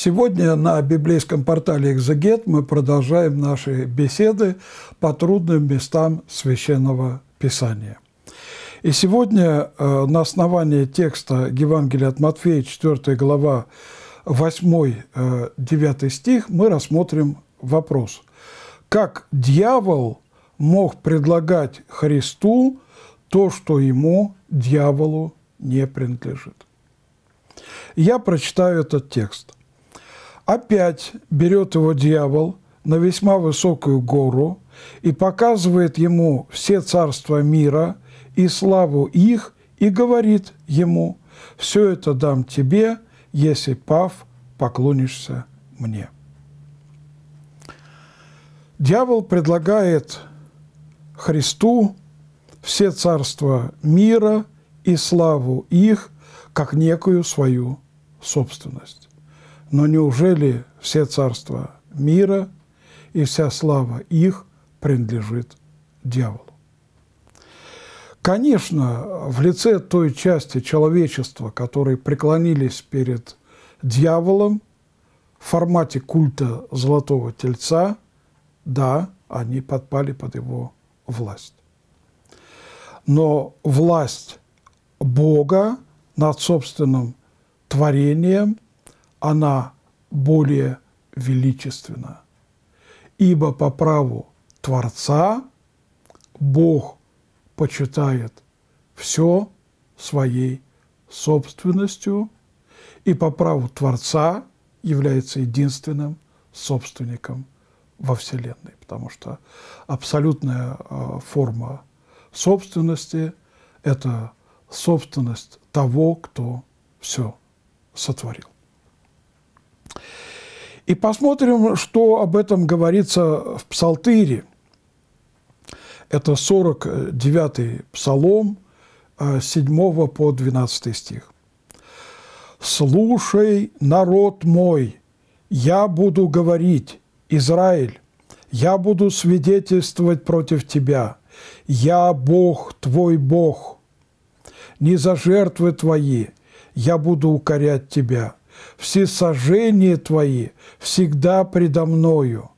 Сегодня на библейском портале «Экзегет» мы продолжаем наши беседы по трудным местам Священного Писания. И сегодня э, на основании текста Евангелия от Матфея, 4 глава, 8-9 э, стих, мы рассмотрим вопрос, как дьявол мог предлагать Христу то, что ему, дьяволу, не принадлежит. Я прочитаю этот текст. Опять берет его дьявол на весьма высокую гору и показывает ему все царства мира и славу их, и говорит ему, «Все это дам тебе, если, пав, поклонишься мне». Дьявол предлагает Христу все царства мира и славу их как некую свою собственность. Но неужели все царства мира и вся слава их принадлежит дьяволу? Конечно, в лице той части человечества, которые преклонились перед дьяволом в формате культа Золотого Тельца, да, они подпали под его власть. Но власть Бога над собственным творением – она более величественна. Ибо по праву Творца Бог почитает все своей собственностью, и по праву Творца является единственным собственником во Вселенной, потому что абсолютная а, форма собственности – это собственность того, кто все сотворил. И посмотрим, что об этом говорится в Псалтыре. Это 49-й Псалом, 7 э, по 12 стих. «Слушай, народ мой, я буду говорить, Израиль, я буду свидетельствовать против тебя. Я Бог, твой Бог. Не за жертвы твои я буду укорять тебя» все сожжения Твои всегда предо мною.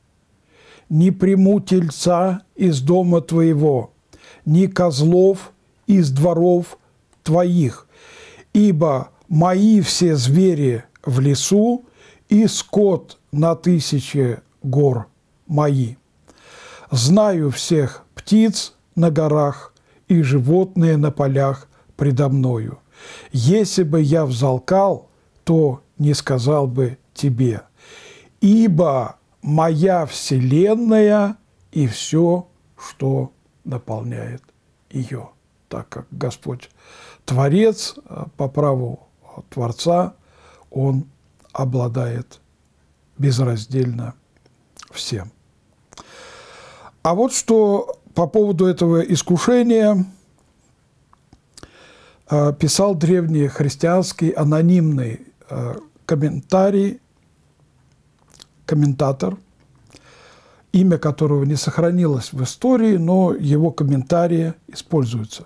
Не приму тельца из дома Твоего, ни козлов из дворов Твоих, ибо мои все звери в лесу и скот на тысяче гор мои. Знаю всех птиц на горах и животные на полях предо мною. Если бы я взалкал, то не сказал бы тебе. Ибо моя вселенная и все, что наполняет ее, так как Господь Творец а по праву Творца, Он обладает безраздельно всем. А вот что по поводу этого искушения а, писал древний христианский анонимный а, комментарий, комментатор, имя которого не сохранилось в истории, но его комментарии используются.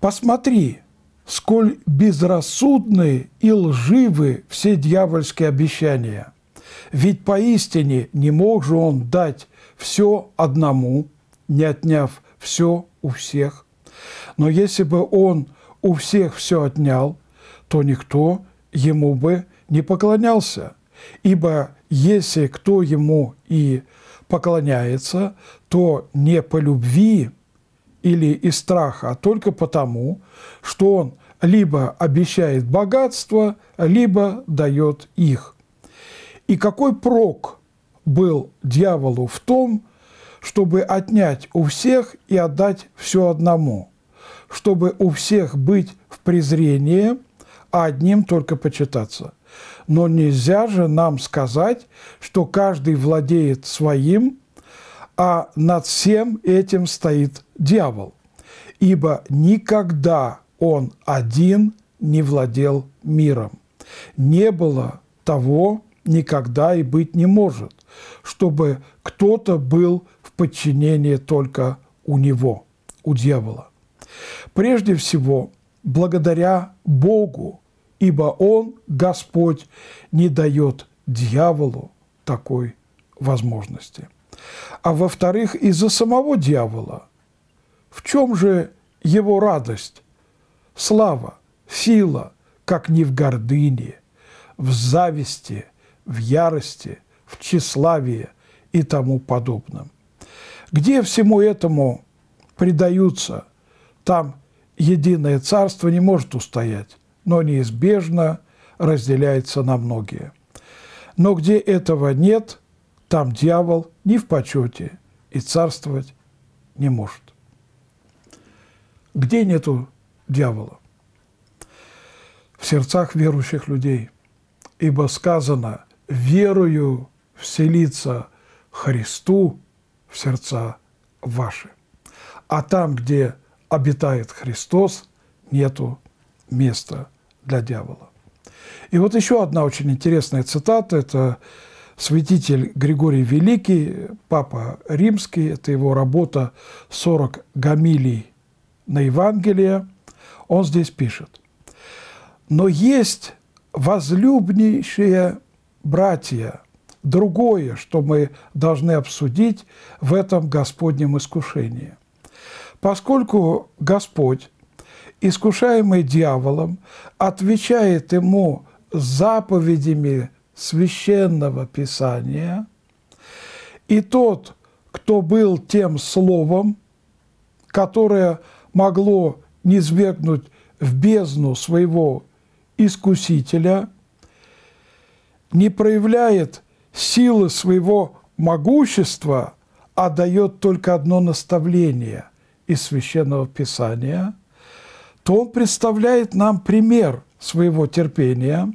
«Посмотри, сколь безрассудны и лживы все дьявольские обещания. Ведь поистине не мог же он дать все одному, не отняв все у всех. Но если бы он у всех все отнял, то никто ему бы не поклонялся. Ибо если кто ему и поклоняется, то не по любви или из страха, а только потому, что он либо обещает богатство, либо дает их. И какой прок был дьяволу в том, чтобы отнять у всех и отдать все одному, чтобы у всех быть в презрении – одним только почитаться. Но нельзя же нам сказать, что каждый владеет своим, а над всем этим стоит дьявол, ибо никогда он один не владел миром. Не было того никогда и быть не может, чтобы кто-то был в подчинении только у него, у дьявола. Прежде всего, благодаря Богу ибо Он, Господь, не дает дьяволу такой возможности. А во-вторых, из-за самого дьявола. В чем же его радость? Слава, сила, как не в гордыне, в зависти, в ярости, в тщеславии и тому подобном. Где всему этому предаются, там единое царство не может устоять но неизбежно разделяется на многие. Но где этого нет, там дьявол не в почете и царствовать не может. Где нету дьявола? В сердцах верующих людей. Ибо сказано, верую вселиться Христу в сердца ваши. А там, где обитает Христос, нету место для дьявола. И вот еще одна очень интересная цитата – это святитель Григорий Великий, папа римский, это его работа «40 гамилий на Евангелие». Он здесь пишет. «Но есть возлюбнейшие братья, другое, что мы должны обсудить в этом Господнем искушении. Поскольку Господь искушаемый дьяволом, отвечает ему заповедями священного писания, и тот, кто был тем словом, которое могло низвергнуть в бездну своего искусителя, не проявляет силы своего могущества, а дает только одно наставление из Священного Писания – то он представляет нам пример своего терпения,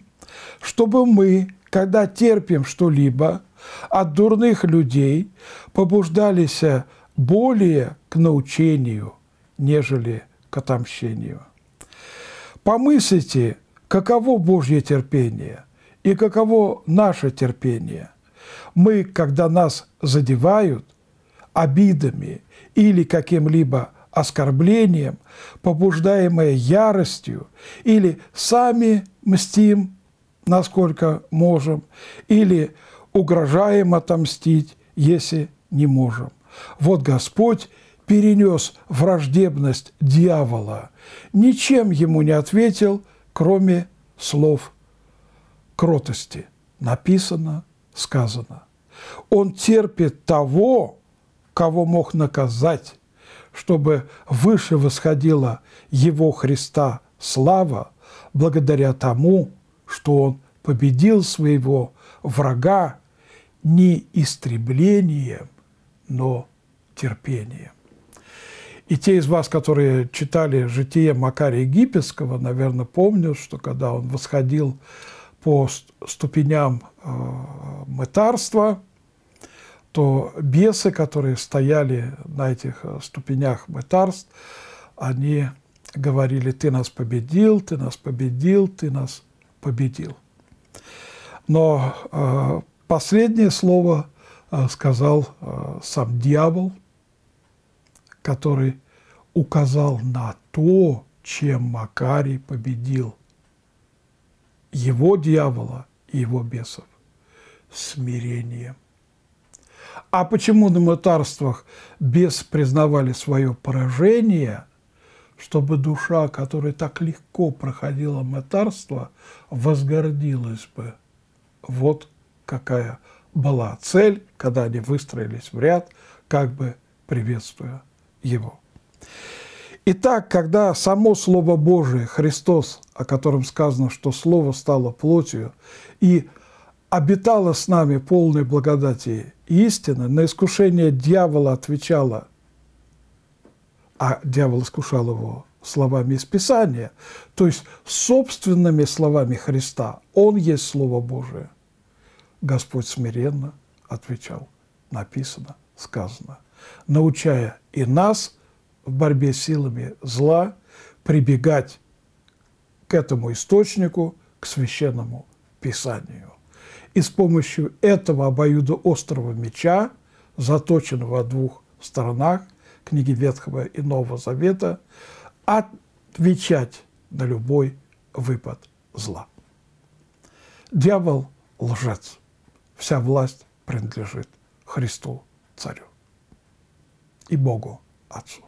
чтобы мы, когда терпим что-либо от дурных людей, побуждались более к научению, нежели к отомщению. Помыслите, каково Божье терпение и каково наше терпение. Мы, когда нас задевают обидами или каким-либо оскорблением, побуждаемые яростью, или сами мстим, насколько можем, или угрожаем отомстить, если не можем. Вот Господь перенес враждебность дьявола, ничем ему не ответил, кроме слов кротости. Написано, сказано. Он терпит того, кого мог наказать, чтобы выше восходила его Христа слава благодаря тому, что он победил своего врага не истреблением, но терпением. И те из вас, которые читали «Житие Макария Египетского», наверное, помнят, что когда он восходил по ступеням э, мытарства, что бесы, которые стояли на этих э, ступенях мытарств, они говорили, ты нас победил, ты нас победил, ты нас победил. Но э, последнее слово э, сказал э, сам дьявол, который указал на то, чем Макарий победил его дьявола и его бесов смирением. А почему на мытарствах бес признавали свое поражение, чтобы душа, которая так легко проходила мытарство, возгордилась бы? Вот какая была цель, когда они выстроились в ряд, как бы приветствуя его. Итак, когда само Слово Божие, Христос, о котором сказано, что Слово стало плотью и обитала с нами полной благодати и истины, на искушение дьявола отвечала, а дьявол искушал его словами из Писания, то есть собственными словами Христа. Он есть Слово Божие. Господь смиренно отвечал. Написано, сказано. Научая и нас в борьбе с силами зла прибегать к этому источнику, к священному Писанию и с помощью этого обоюдоострого меча, заточенного в двух сторонах книги Ветхого и Нового Завета, отвечать на любой выпад зла. Дьявол – лжец. Вся власть принадлежит Христу, Царю и Богу Отцу.